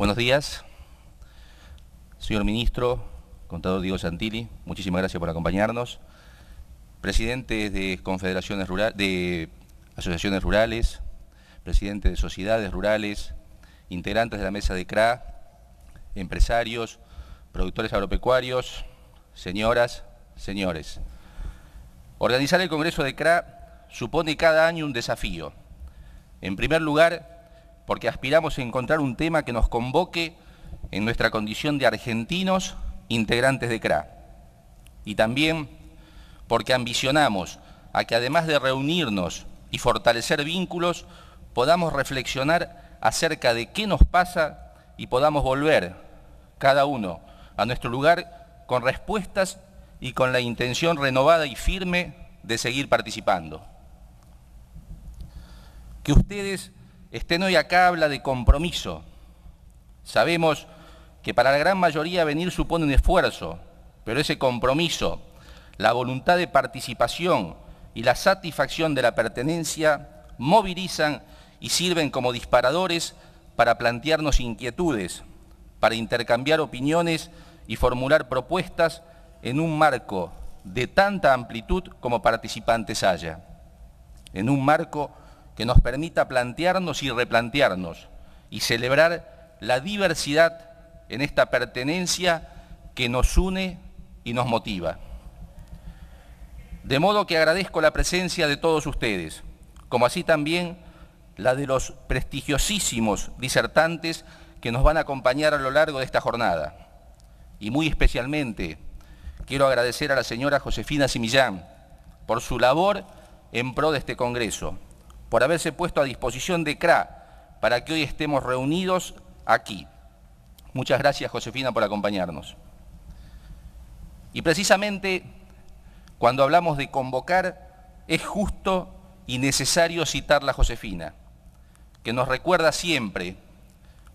Buenos días, señor ministro, contador Diego Santilli, muchísimas gracias por acompañarnos. Presidentes de confederaciones rurales, de asociaciones rurales, presidentes de sociedades rurales, integrantes de la mesa de CRA, empresarios, productores agropecuarios, señoras, señores. Organizar el Congreso de CRA supone cada año un desafío. En primer lugar, porque aspiramos a encontrar un tema que nos convoque en nuestra condición de argentinos integrantes de CRA. Y también porque ambicionamos a que además de reunirnos y fortalecer vínculos, podamos reflexionar acerca de qué nos pasa y podamos volver cada uno a nuestro lugar con respuestas y con la intención renovada y firme de seguir participando. Que ustedes Estén hoy acá habla de compromiso. Sabemos que para la gran mayoría venir supone un esfuerzo, pero ese compromiso, la voluntad de participación y la satisfacción de la pertenencia movilizan y sirven como disparadores para plantearnos inquietudes, para intercambiar opiniones y formular propuestas en un marco de tanta amplitud como participantes haya, en un marco que nos permita plantearnos y replantearnos y celebrar la diversidad en esta pertenencia que nos une y nos motiva. De modo que agradezco la presencia de todos ustedes, como así también la de los prestigiosísimos disertantes que nos van a acompañar a lo largo de esta jornada. Y muy especialmente quiero agradecer a la señora Josefina Simillán por su labor en pro de este Congreso por haberse puesto a disposición de CRA para que hoy estemos reunidos aquí. Muchas gracias, Josefina, por acompañarnos. Y precisamente cuando hablamos de convocar, es justo y necesario citarla Josefina, que nos recuerda siempre,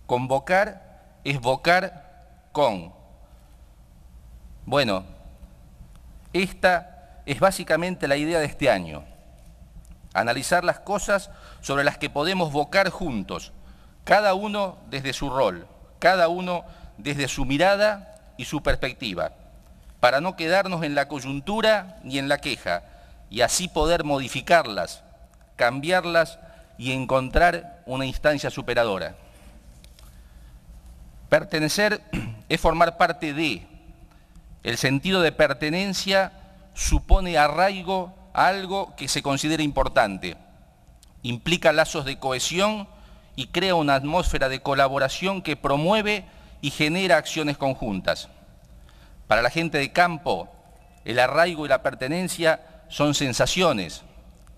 convocar es vocar con. Bueno, esta es básicamente la idea de este año analizar las cosas sobre las que podemos vocar juntos, cada uno desde su rol, cada uno desde su mirada y su perspectiva, para no quedarnos en la coyuntura ni en la queja, y así poder modificarlas, cambiarlas y encontrar una instancia superadora. Pertenecer es formar parte de. El sentido de pertenencia supone arraigo algo que se considera importante. Implica lazos de cohesión y crea una atmósfera de colaboración que promueve y genera acciones conjuntas. Para la gente de campo, el arraigo y la pertenencia son sensaciones,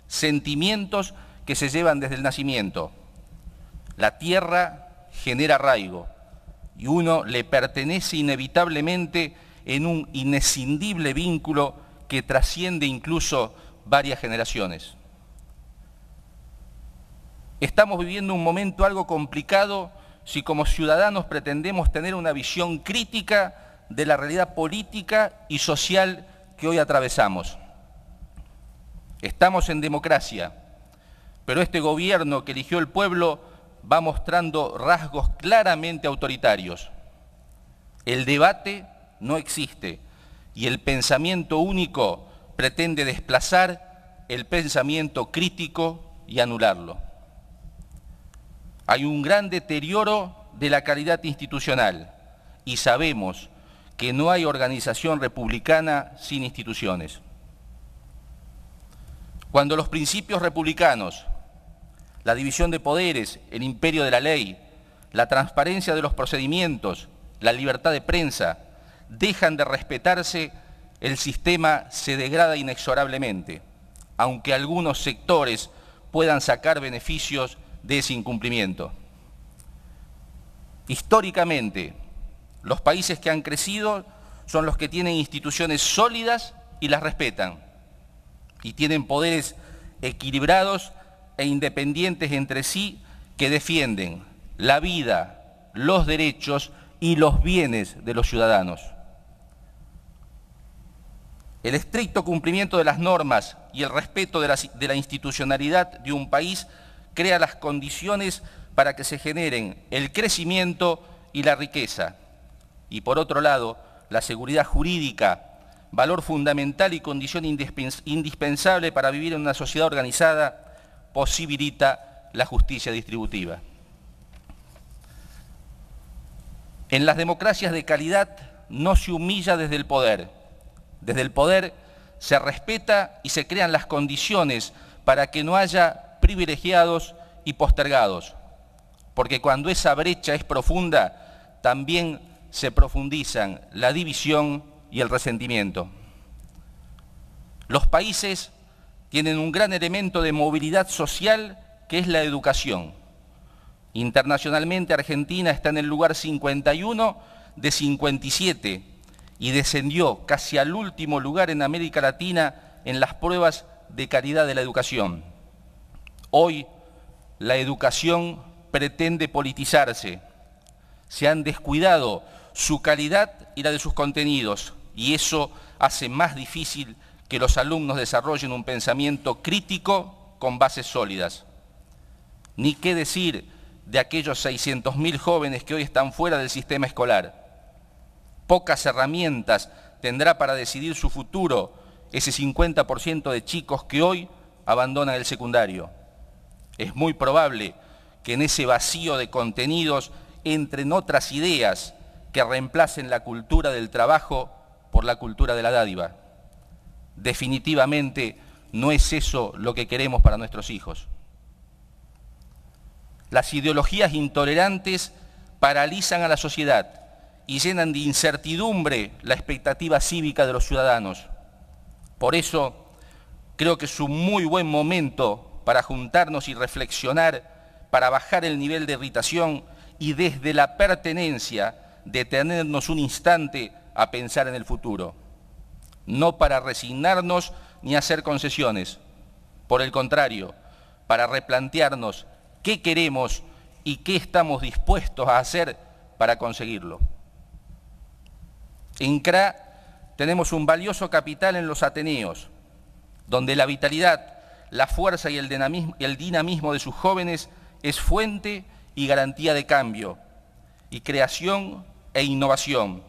sentimientos que se llevan desde el nacimiento. La tierra genera arraigo y uno le pertenece inevitablemente en un inescindible vínculo que trasciende incluso varias generaciones. Estamos viviendo un momento algo complicado si como ciudadanos pretendemos tener una visión crítica de la realidad política y social que hoy atravesamos. Estamos en democracia, pero este gobierno que eligió el pueblo va mostrando rasgos claramente autoritarios. El debate no existe y el pensamiento único pretende desplazar el pensamiento crítico y anularlo. Hay un gran deterioro de la calidad institucional y sabemos que no hay organización republicana sin instituciones. Cuando los principios republicanos, la división de poderes, el imperio de la ley, la transparencia de los procedimientos, la libertad de prensa, dejan de respetarse el sistema se degrada inexorablemente, aunque algunos sectores puedan sacar beneficios de ese incumplimiento. Históricamente, los países que han crecido son los que tienen instituciones sólidas y las respetan, y tienen poderes equilibrados e independientes entre sí que defienden la vida, los derechos y los bienes de los ciudadanos. El estricto cumplimiento de las normas y el respeto de la, institucionalidad de un país crea las condiciones para que se generen el crecimiento y la riqueza. Y por otro lado, la seguridad jurídica, valor fundamental y condición indispensable para vivir en una sociedad organizada, posibilita la justicia distributiva. En las democracias de calidad no se humilla desde el poder, desde el poder se respeta y se crean las condiciones para que no haya privilegiados y postergados. Porque cuando esa brecha es profunda, también se profundizan la división y el resentimiento. Los países tienen un gran elemento de movilidad social que es la educación. Internacionalmente Argentina está en el lugar 51 de 57 y descendió casi al último lugar en América Latina en las pruebas de calidad de la educación. Hoy la educación pretende politizarse. Se han descuidado su calidad y la de sus contenidos y eso hace más difícil que los alumnos desarrollen un pensamiento crítico con bases sólidas. Ni qué decir de aquellos 600.000 jóvenes que hoy están fuera del sistema escolar pocas herramientas tendrá para decidir su futuro ese 50% de chicos que hoy abandonan el secundario. Es muy probable que en ese vacío de contenidos entren otras ideas que reemplacen la cultura del trabajo por la cultura de la dádiva. Definitivamente no es eso lo que queremos para nuestros hijos. Las ideologías intolerantes paralizan a la sociedad y llenan de incertidumbre la expectativa cívica de los ciudadanos. Por eso creo que es un muy buen momento para juntarnos y reflexionar, para bajar el nivel de irritación y desde la pertenencia detenernos un instante a pensar en el futuro. No para resignarnos ni hacer concesiones, por el contrario, para replantearnos qué queremos y qué estamos dispuestos a hacer para conseguirlo. En CRA tenemos un valioso capital en los Ateneos, donde la vitalidad, la fuerza y el dinamismo de sus jóvenes es fuente y garantía de cambio y creación e innovación.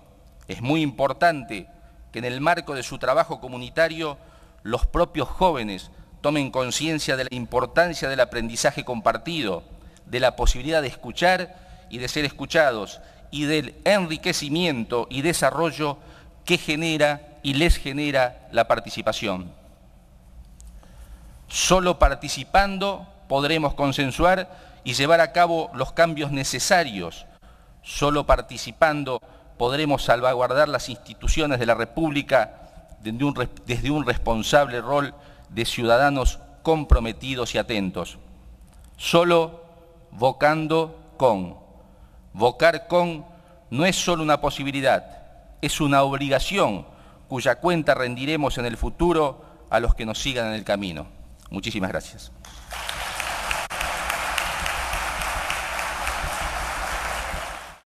Es muy importante que en el marco de su trabajo comunitario los propios jóvenes tomen conciencia de la importancia del aprendizaje compartido, de la posibilidad de escuchar y de ser escuchados y del enriquecimiento y desarrollo que genera y les genera la participación. Solo participando podremos consensuar y llevar a cabo los cambios necesarios. Solo participando podremos salvaguardar las instituciones de la República desde un, responsable rol de ciudadanos comprometidos y atentos. Solo vocando con Vocar con no es solo una posibilidad, es una obligación cuya cuenta rendiremos en el futuro a los que nos sigan en el camino. Muchísimas gracias.